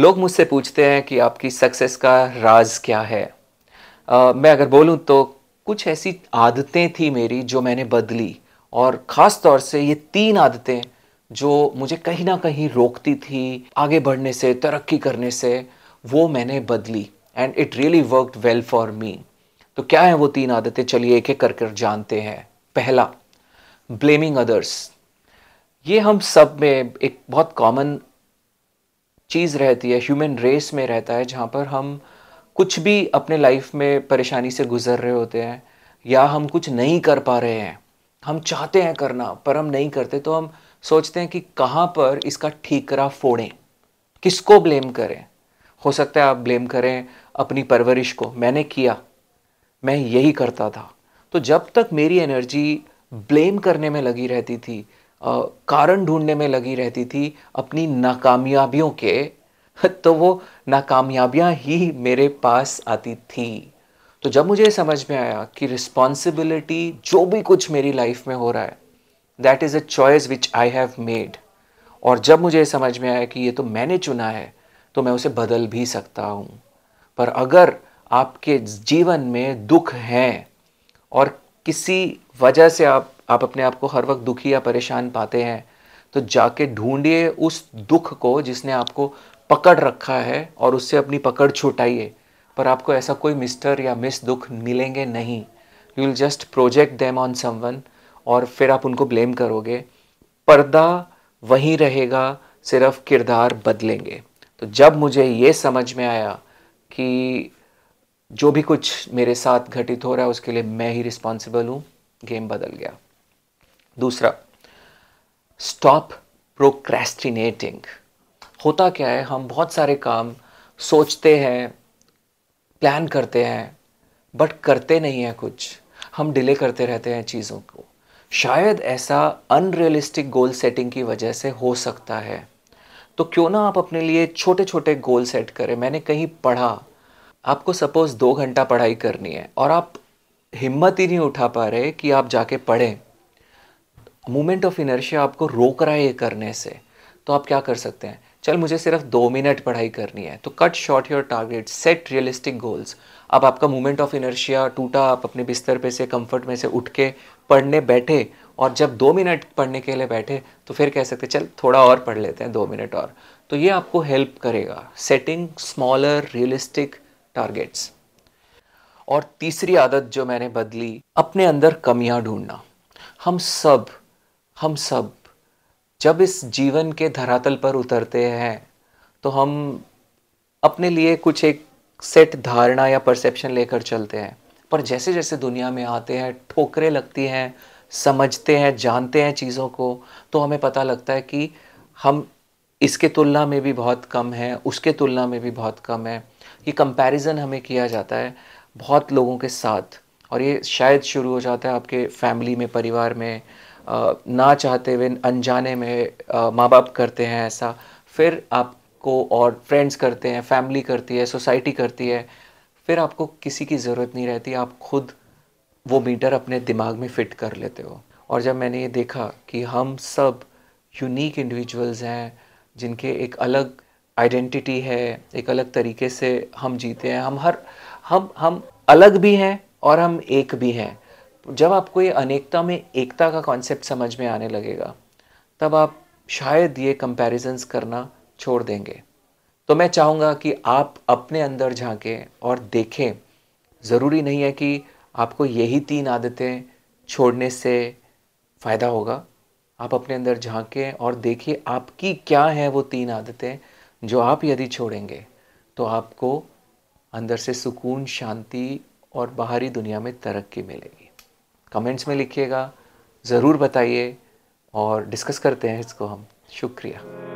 लोग मुझसे पूछते हैं कि आपकी सक्सेस का राज क्या है आ, मैं अगर बोलूँ तो कुछ ऐसी आदतें थी मेरी जो मैंने बदली और ख़ास तौर से ये तीन आदतें जो मुझे कहीं ना कहीं रोकती थी आगे बढ़ने से तरक्की करने से वो मैंने बदली and it really work well for me तो क्या है वो तीन आदतें चलिए एक एक कर कर जानते हैं पहला ब्लेमिंग अदर्स ये हम सब में एक बहुत कॉमन चीज़ रहती है ह्यूमन रेस में रहता है जहाँ पर हम कुछ भी अपने लाइफ में परेशानी से गुजर रहे होते हैं या हम कुछ नहीं कर पा रहे हैं हम चाहते हैं करना पर हम नहीं करते तो हम सोचते हैं कि कहाँ पर इसका ठीकरा फोड़ें किसको ब्लेम करें हो सकता है आप ब्लेम करें अपनी परवरिश को मैंने किया मैं यही करता था तो जब तक मेरी एनर्जी ब्लेम करने में लगी रहती थी कारण ढूंढने में लगी रहती थी अपनी नाकामयाबियों के तो वो नाकामयाबियां ही मेरे पास आती थी तो जब मुझे समझ में आया कि रिस्पॉन्सिबिलिटी जो भी कुछ मेरी लाइफ में हो रहा है that is a choice which I have made और जब मुझे समझ में आया कि ये तो मैंने चुना है तो मैं उसे बदल भी सकता हूँ पर अगर आपके जीवन में दुख हैं और किसी वजह से आप आप अपने आप को हर वक्त दुखी या परेशान पाते हैं तो जाके ढूंढिए उस दुख को जिसने आपको पकड़ रखा है और उससे अपनी पकड़ छुटाइए पर आपको ऐसा कोई मिस्टर या मिस दुख मिलेंगे नहीं you will just project them on someone और फिर आप उनको ब्लेम करोगे पर्दा वहीं रहेगा सिर्फ किरदार बदलेंगे तो जब मुझे ये समझ में आया कि जो भी कुछ मेरे साथ घटित हो रहा है उसके लिए मैं ही रिस्पॉन्सिबल हूँ गेम बदल गया दूसरा स्टॉप प्रोक्रेस्टिनेटिंग होता क्या है हम बहुत सारे काम सोचते हैं प्लान करते हैं बट करते नहीं हैं कुछ हम डिले करते रहते हैं चीज़ों को शायद ऐसा अनरियलिस्टिक गोल सेटिंग की वजह से हो सकता है तो क्यों ना आप अपने लिए छोटे छोटे गोल सेट करें मैंने कहीं पढ़ा आपको सपोज़ दो घंटा पढ़ाई करनी है और आप हिम्मत ही नहीं उठा पा रहे कि आप जाके पढ़ें मोमेंट ऑफ इनर्शिया आपको रोक रहा है ये करने से तो आप क्या कर सकते हैं चल मुझे सिर्फ दो मिनट पढ़ाई करनी है तो cut short your target set realistic goals अब आपका मोमेंट ऑफ इनर्शिया टूटा आप अपने बिस्तर पे से कंफर्ट में से उठ के पढ़ने बैठे और जब दो मिनट पढ़ने के लिए बैठे तो फिर कह सकते चल थोड़ा और पढ़ लेते हैं दो मिनट और तो ये आपको हेल्प करेगा सेटिंग स्मॉलर रियलिस्टिक टारगेट्स और तीसरी आदत जो मैंने बदली अपने अंदर कमियाँ ढूंढना हम सब हम सब जब इस जीवन के धरातल पर उतरते हैं तो हम अपने लिए कुछ एक सेट धारणा या परसेप्शन लेकर चलते हैं पर जैसे जैसे दुनिया में आते हैं ठोकरें लगती हैं समझते हैं जानते हैं चीज़ों को तो हमें पता लगता है कि हम इसके तुलना में भी बहुत कम है उसके तुलना में भी बहुत कम है ये कंपैरिजन हमें किया जाता है बहुत लोगों के साथ और ये शायद शुरू हो जाता है आपके फैमिली में परिवार में ना चाहते हुए अनजाने में माँ बाप करते हैं ऐसा फिर आपको और फ्रेंड्स करते हैं फैमिली करती है सोसाइटी करती है फिर आपको किसी की ज़रूरत नहीं रहती आप खुद वो मीटर अपने दिमाग में फिट कर लेते हो और जब मैंने ये देखा कि हम सब यूनिक इंडिविजुअल्स हैं जिनके एक अलग आइडेंटिटी है एक अलग तरीके से हम जीते हैं हम हर हम हम अलग भी हैं और हम एक भी हैं जब आपको ये अनेकता में एकता का कॉन्सेप्ट समझ में आने लगेगा तब आप शायद ये कंपेरिजन्स करना छोड़ देंगे तो मैं चाहूँगा कि आप अपने अंदर झांकें और देखें ज़रूरी नहीं है कि आपको यही तीन आदतें छोड़ने से फ़ायदा होगा आप अपने अंदर झांकें और देखिए आपकी क्या हैं वो तीन आदतें जो आप यदि छोड़ेंगे तो आपको अंदर से सुकून शांति और बाहरी दुनिया में तरक्की मिलेगी कमेंट्स में लिखिएगा ज़रूर बताइए और डिस्कस करते हैं इसको हम शुक्रिया